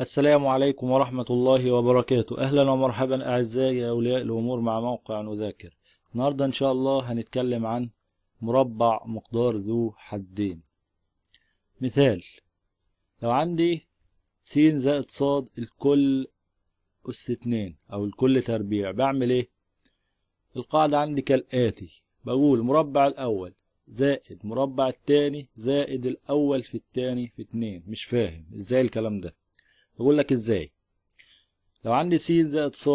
السلام عليكم ورحمة الله وبركاته أهلا ومرحبا أعزائي أولياء الأمور مع موقع نذاكر النهاردة إن شاء الله هنتكلم عن مربع مقدار ذو حدين مثال لو عندي س زائد ص الكل أس اتنين أو الكل تربيع بعمل إيه؟ القاعدة عندي كالآتي بقول مربع الأول زائد مربع التاني زائد الأول في التاني في اتنين مش فاهم إزاي الكلام ده بقول لك ازاي لو عندي س زائد ص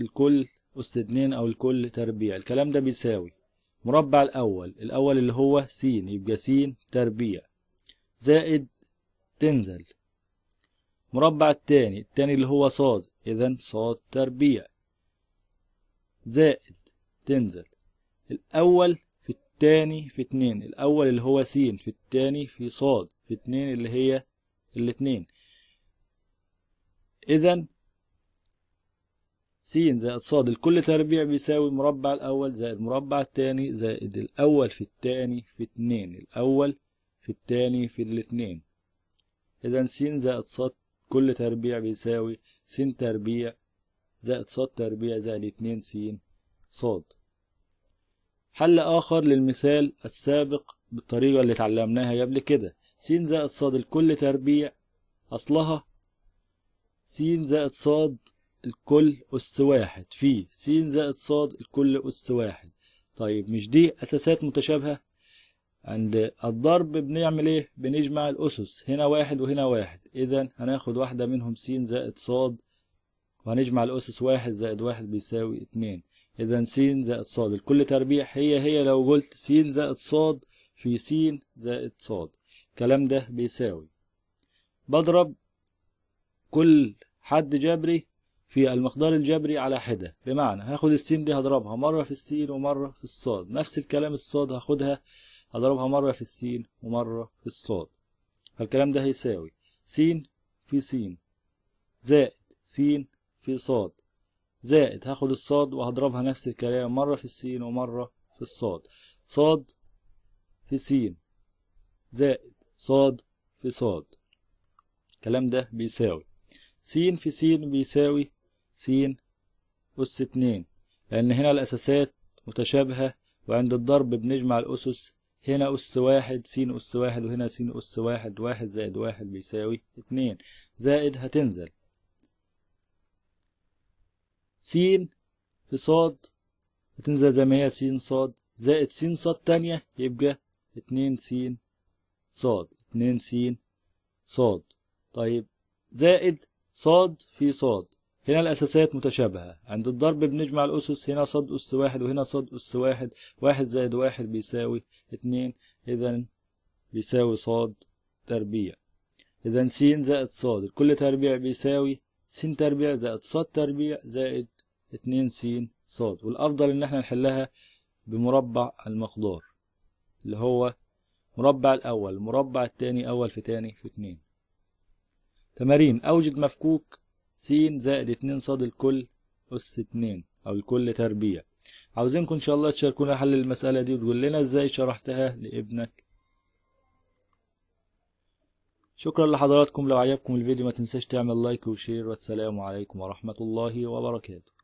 الكل أس اتنين أو الكل تربيع الكلام ده بيساوي مربع الأول الأول اللي هو س يبقى س تربيع زائد تنزل مربع التاني التاني اللي هو ص إذا ص تربيع زائد تنزل الأول في التاني في اتنين الأول اللي هو س في التاني في ص في اتنين اللي هي الاتنين إذا س زائد ص لكل تربيع بيساوي مربع الأول زائد مربع التاني زائد الأول في التاني في اتنين الأول في التاني في الاتنين إذا س زائد ص كل تربيع بيساوي س تربيع زائد ص تربيع زائد اتنين س ص حل آخر للمثال السابق بالطريقة اللي اتعلمناها قبل كده س زائد ص لكل تربيع أصلها س زائد ص الكل أس واحد في س زائد ص الكل أس واحد طيب مش دي أساسات متشابهة عند الضرب بنعمل ايه بنجمع الأسس هنا واحد وهنا واحد إذا هناخد واحدة منهم س زائد ص وهنجمع الأسس واحد زائد واحد بيساوي اتنين إذا س زائد ص الكل تربيع هي هي لو قلت س زائد ص في س زائد ص الكلام ده بيساوي بضرب كل حد جبري في المقدار الجبري على حدة بمعنى هاخد السين دي هضربها مرة في السين ومرة في الصاد نفس الكلام الصاد هاخدها هضربها مرة في السين ومرة في الصاد فالكلام ده هيساوي سين في سين زائد سين في صاد زائد هاخد الصاد وهضربها نفس الكلام مرة في السين ومرة في الصاد صاد في سين زائد صاد في صاد الكلام ده بيساوي س في س بيساوي س أس اتنين لأن هنا الأساسات متشابهة وعند الضرب بنجمع الأسس هنا أس واحد س أس واحد وهنا س أس واحد واحد زائد واحد بيساوي اتنين زائد هتنزل س في ص هتنزل زي ما هي س ص زائد س ص تانية يبقى اتنين س ص اتنين س ص طيب زائد صاد في صاد هنا الأساسات متشابهة عند الضرب بنجمع الأسس هنا ص أس واحد وهنا ص أس واحد واحد زائد واحد بيساوي اتنين إذا بيساوي صاد تربيع إذا س زائد صاد الكل تربيع بيساوي س تربيع زائد صاد تربيع زائد اتنين س صاد والأفضل إن احنا نحلها بمربع المقدار اللي هو مربع الأول المربع التاني أول في تاني في اتنين تمارين أوجد مفكوك س زائد اتنين ص الكل أس اتنين أو الكل تربيع عاوزينكم إن شاء الله تشاركونا حل المسألة دي وتقول لنا إزاي شرحتها لابنك شكرا لحضراتكم لو عجبكم الفيديو ما تنساش تعمل لايك وشير والسلام عليكم ورحمة الله وبركاته